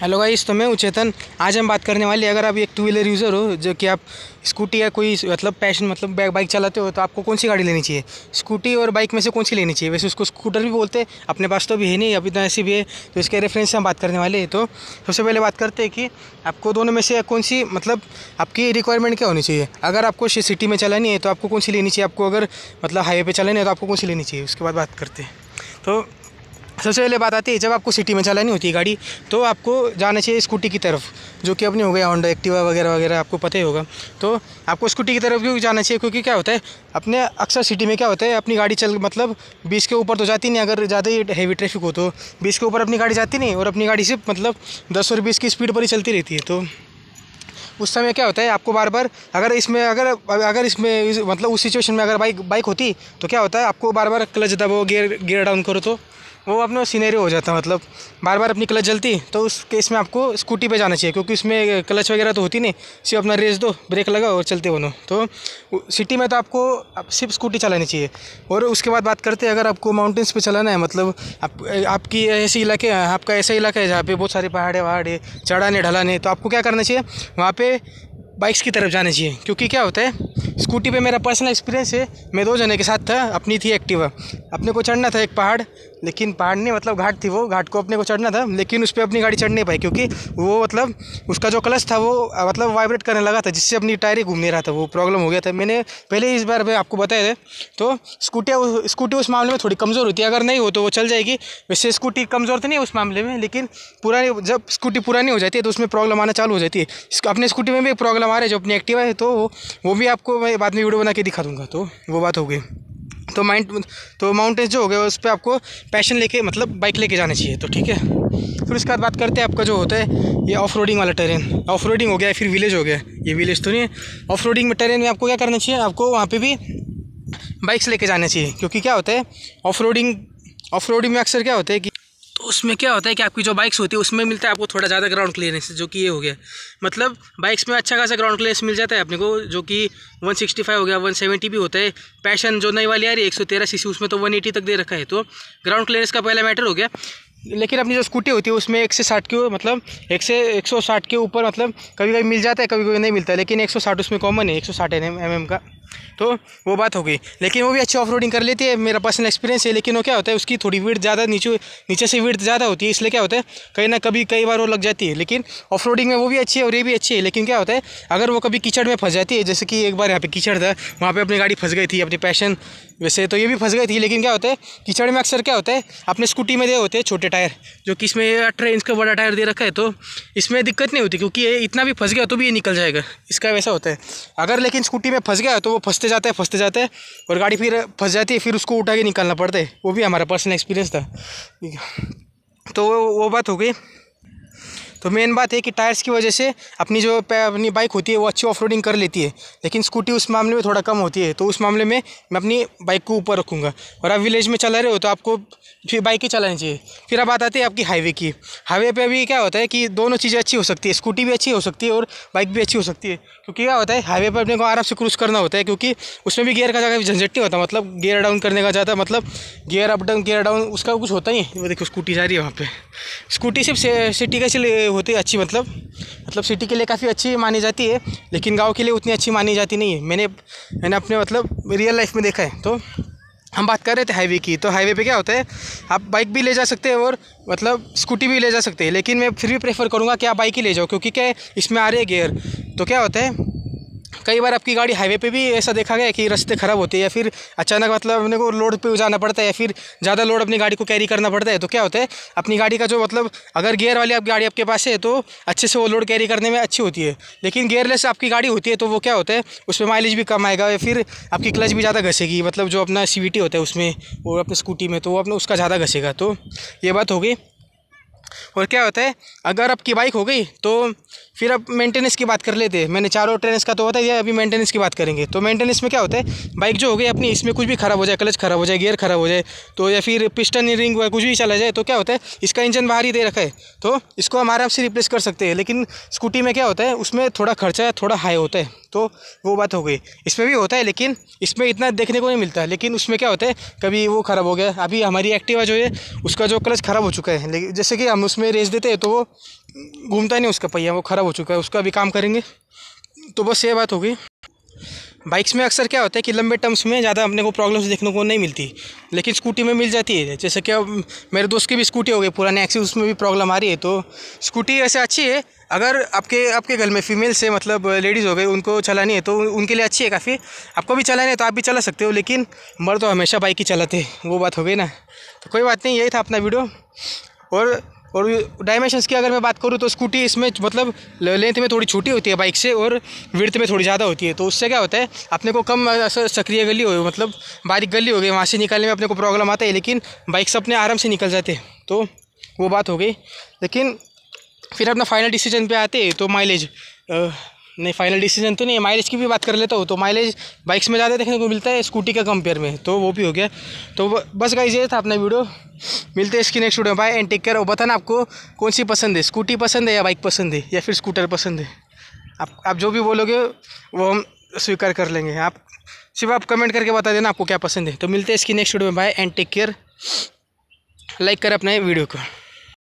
hello guys तो मैं उचेतन आज हम बात करने वाले अगर आप एक टू व्हीलर यूज़र हो जो कि आप स्कूटी या कोई मतलब पैशन मतलब बाइक चलाते हो तो आपको कौन सी गाड़ी लेनी चाहिए स्कूटी और बाइक में से कौन सी लेनी चाहिए वैसे उसको स्कूटर भी बोलते हैं अपने पास तो भी है नहीं अभी तो ऐसी भी है तो इसके रेफरेंस से हम बात करने वाले हैं तो सबसे पहले बात करते हैं कि आपको दोनों में से कौन सी मतलब आपकी रिक्वायरमेंट क्या होनी चाहिए अगर आपको सिटी में चलानी है तो आपको कौन सी लेनी चाहिए आपको अगर मतलब हाईवे पर चलानी है तो आपको कौन सी लेनी चाहिए उसके बाद बात करते हैं तो सबसे पहले बात आती है जब आपको सिटी में चलानी होती है गाड़ी तो आपको जाना चाहिए स्कूटी की तरफ जो कि अपनी हो गया होंडा एक्टिवा वगैरह वगैरह आपको पता ही होगा तो आपको स्कूटी की तरफ क्यों जाना चाहिए क्योंकि क्या होता है अपने अक्सर सिटी में क्या होता है अपनी गाड़ी चल मतलब बीस के ऊपर तो जाती नहीं अगर ज़्यादा ही हैवी ट्रैफिक हो तो बीस के ऊपर अपनी गाड़ी जाती नहीं और अपनी गाड़ी सिर्फ मतलब दस और बीस की स्पीड पर ही चलती रहती है तो उस समय क्या होता है आपको बार बार अगर इसमें अगर अगर इसमें मतलब उस सिचुएशन में अगर बाइक बाइक होती तो क्या होता है आपको बार बार क्लच दबाओ गियर गियर डाउन करो तो वो अपना सीनरी हो जाता है मतलब बार बार अपनी क्लच जलती तो उस केस में आपको स्कूटी पे जाना चाहिए क्योंकि उसमें क्लच वगैरह तो होती नहीं सिर्फ अपना रेस दो ब्रेक लगा और चलते बनो तो सिटी में तो आपको आप सिर्फ स्कूटी चलानी चाहिए और उसके बाद बात करते हैं अगर आपको माउंटेन्स पर चलाना है मतलब आप आपकी ऐसे इलाके आपका ऐसा इलाका है जहाँ पर बहुत सारे पहाड़े वहाड़े चढ़ाने ढलाने तो आपको क्या करना चाहिए वहाँ पर बाइक्स की तरफ जाना चाहिए क्योंकि क्या होता है स्कूटी पे मेरा पर्सनल एक्सपीरियंस है मैं दो जने के साथ था अपनी थी एक्टिवा अपने को चढ़ना था एक पहाड़ लेकिन पहाड़ नहीं मतलब घाट थी वो घाट को अपने को चढ़ना था लेकिन उस पर अपनी गाड़ी चढ़ नहीं पाई क्योंकि वो मतलब उसका जो क्लच था वो मतलब वाइब्रेट करने लगा था जिससे अपनी टायर ही नहीं रहा था वो प्रॉब्लम हो गया था मैंने पहले इस बार मैं आपको बताया था तो स्कूटी स्कूटी उस मामले में थोड़ी कमज़ोर होती है अगर नहीं हो तो वो चल जाएगी वैसे स्कूटी कमज़ोर तो नहीं उस मामले में लेकिन पुरानी जब स्कूटी पुरानी हो जाती है तो उसमें प्रॉब्लम आना चालू हो जाती है अपने स्कूटी में भी प्रॉब्लम आ रही है जो अपनी एक्टिवा है तो वो भी आपको मैं बाद में वीडियो बना के दिखा दूँगा तो वो बात हो गई तो माइंड तो माउंटेन्स जो हो गए उस पर आपको पैशन लेके मतलब बाइक लेके जाना चाहिए तो ठीक है फिर उसके बाद बात करते हैं आपका जो होता है ये ऑफ रोडिंग वाला टेरेन ऑफ रोडिंग हो गया फिर विलेज हो गया ये विलेज तो नहीं है ऑफ रोडिंग में टेरेन में आपको क्या करना चाहिए आपको वहाँ पर भी बाइक्स लेके जाना चाहिए क्योंकि क्या होता है ऑफ रोडिंग ऑफ रोडिंग में अक्सर क्या होता है कि उसमें क्या होता है कि आपकी जो बाइक्स होती है उसमें मिलता है आपको थोड़ा ज़्यादा ग्राउंड क्लियरेंस जो कि ये हो गया मतलब बाइक्स में अच्छा खासा ग्राउंड क्लियरेंस मिल जाता है अपने को जो कि 165 हो गया 170 भी होता है पैशन जो नई वाली आ रही है एक उसमें तो 180 तक दे रखा है तो ग्राउंड क्लियरेंस का पहला मैटर हो गया लेकिन अपनी जो स्कूटी होती है उसमें एक से साठ के मतलब एक से एक सौ साठ के ऊपर मतलब कभी कभी मिल जाता है कभी कभी नहीं मिलता है लेकिन एक सौ साठ उसमें कॉमन है एक सौ साठ एम एम का तो वो बात हो गई लेकिन वो भी अच्छी ऑफ रोडिंग कर लेती है मेरा पर्सनल एक्सपीरियंस है लेकिन वो क्या होता है उसकी थोड़ी वीड ज़्यादा नीचे नीचे से वीड ज़्यादा होती है इसलिए क्या होता है कहीं ना कभी कई बार वो लग जाती है लेकिन ऑफ रोडिंग में वो भी अच्छी है और ये भी अच्छी है लेकिन क्या होता है अगर वो कभी कीचड़ में फंस जाती है जैसे कि एक बार यहाँ पे कीचड़ था वहाँ पर अपनी गाड़ी फंस गई थी अपनी पैशन वैसे तो ये भी फंस गई थी लेकिन क्या होता है कीचड़ में अक्सर क्या होता है अपने स्कूटी में दे होते हैं छोटे टायर जो कि इसमें अठारह इंच का बड़ा टायर दे रखा है तो इसमें दिक्कत नहीं होती क्योंकि ये इतना भी फंस गया तो भी ये निकल जाएगा इसका वैसा होता है अगर लेकिन स्कूटी में फंस गया तो वो फंसते जाते हैं फंसते जाते हैं और गाड़ी फिर फंस जाती है फिर उसको उठा के निकालना पड़ता है वो भी हमारा पर्सनल एक्सपीरियंस था तो वो बात हो गई तो मेन बात है कि टायर्स की वजह से अपनी जो अपनी बाइक होती है वो अच्छी ऑफ कर लेती है लेकिन स्कूटी उस मामले में थोड़ा कम होती है तो उस मामले में मैं अपनी बाइक को ऊपर रखूँगा और आप विलेज में चला रहे हो तो आपको फिर बाइकें चलानी चाहिए फिर अब बात आती है आपकी हाईवे की हाईवे पर अभी क्या होता है कि दोनों चीज़ें अच्छी हो सकती है स्कूटी भी अच्छी हो सकती है और बाइक भी अच्छी हो सकती है क्योंकि क्या होता है हाईवे पर अपने को आराम से क्रूज़ करना होता है क्योंकि उसमें भी गियर का ज़्यादा झंझट नहीं होता मतलब गियर डाउन करने का ज़्यादा मतलब gear up down gear down उसका कुछ होता ही वो देखो स्कूटी जा रही है वहाँ पर स्कूटी सिर्फ सिटी का होते अच्छी मतलब मतलब सिटी के लिए काफ़ी अच्छी मानी जाती है लेकिन गांव के लिए उतनी अच्छी मानी जाती नहीं है मैंने मैंने अपने मतलब रियल लाइफ में देखा है तो हम बात कर रहे थे हाईवे की तो हाईवे पे क्या होता है आप बाइक भी ले जा सकते हैं और मतलब स्कूटी भी ले जा सकते हैं लेकिन मैं फिर भी प्रेफर करूँगा कि आप बाइक ही ले जाओ क्योंकि क्या है इसमें आ रहे गेयर तो क्या होता है कई बार आपकी गाड़ी हाईवे पे भी ऐसा देखा गया कि रास्ते ख़राब होते हैं या फिर अचानक मतलब अपने को लोड पे जाना पड़ता है या फिर ज़्यादा लोड अपनी गाड़ी को कैरी करना पड़ता है तो क्या होता है अपनी गाड़ी का जो मतलब अगर गियर वाली आप गाड़ी आपके पास है तो अच्छे से वो लोड कैरी करने में अच्छी होती है लेकिन गेयरलेस आपकी गाड़ी होती है तो वो क्या होता है उसमें माइलेज भी कम आएगा या फिर आपकी क्लच भी ज़्यादा घसेगी मतलब जो अपना सी होता है उसमें वो अपने स्कूटी में तो वो अपना उसका ज़्यादा घसेगा तो ये बात हो गई और क्या होता है अगर आपकी बाइक हो गई तो फिर आप मेंटेनेंस की बात कर लेते हैं मैंने चारों ट्रेनेंस का तो होता है अभी मेंटेनेंस की बात करेंगे तो मेंटेनेंस में क्या होता है बाइक जो हो गई अपनी इसमें कुछ भी खराब हो जाए क्लच खराब हो जाए गियर खराब हो जाए तो या फिर पिस्टन रिंग कुछ भी चला जाए तो क्या होता है इसका इंजन बाहर ही दे रखा है तो इसको हम आराम से रिप्लेस कर सकते हैं लेकिन स्कूटी में क्या होता है उसमें थोड़ा खर्चा थोड़ा हाई होता है तो वो बात हो गई इसमें भी होता है लेकिन इसमें इतना देखने को नहीं मिलता है लेकिन उसमें क्या होता है कभी वो ख़राब हो गया अभी हमारी एक्टिवा जो है उसका जो क्लच ख़राब हो चुका है लेकिन जैसे कि हम उसमें में रेस देते हैं तो वो घूमता नहीं उसका पहिया वो ख़राब हो चुका है उसका भी काम करेंगे तो बस ये बात हो गई बाइक्स में अक्सर क्या होता है कि लंबे टर्म्स में ज़्यादा अपने को प्रॉब्लम्स देखने को नहीं मिलती लेकिन स्कूटी में मिल जाती है जैसे कि अब मेरे दोस्त की भी स्कूटी हो गई पुराने एक्सी उसमें भी प्रॉब्लम आ रही है तो स्कूटी ऐसे अच्छी है अगर आपके आपके घर में फीमेल से मतलब लेडीज़ हो गई उनको चलानी है तो उनके लिए अच्छी है काफ़ी आपको भी चलानी है तो आप भी चला सकते हो लेकिन मर तो हमेशा बाइक ही चलाते वो बात हो गई ना तो कोई बात नहीं यही था अपना वीडियो और और डायमेंशंस की अगर मैं बात करूँ तो स्कूटी इसमें मतलब लेंथ में थोड़ी छोटी होती है बाइक से और विर्थ में थोड़ी ज़्यादा होती है तो उससे क्या होता है अपने को कम सक्रिय गली हो मतलब बारीक गली हो गई वहाँ से निकालने में अपने को प्रॉब्लम आता है लेकिन बाइक से अपने आराम से निकल जाते हैं तो वो बात हो गई लेकिन फिर अपना फाइनल डिसीजन पे आते तो माइलेज नहीं फाइनल डिसीजन तो नहीं माइलेज की भी बात कर लेता हूँ तो माइलेज बाइक्स में ज़्यादा देखने को मिलता है स्कूटी का कंपेयर में तो वो भी हो गया तो बस गाइज ये था अपना वीडियो मिलते हैं इसकी नेक्स्ट वीडियो में बाय एंड टेक केयर और बताना आपको कौन सी पसंद है स्कूटी पसंद है या बाइक पसंद है या फिर स्कूटर पसंद है आप आप जो भी बोलोगे वो हम स्वीकार कर लेंगे आप सिर्फ आप कमेंट करके बता देना आपको क्या पसंद है तो मिलते हैं इसकी नेक्स्ट वीडियो में bye and take care like कर अपने वीडियो को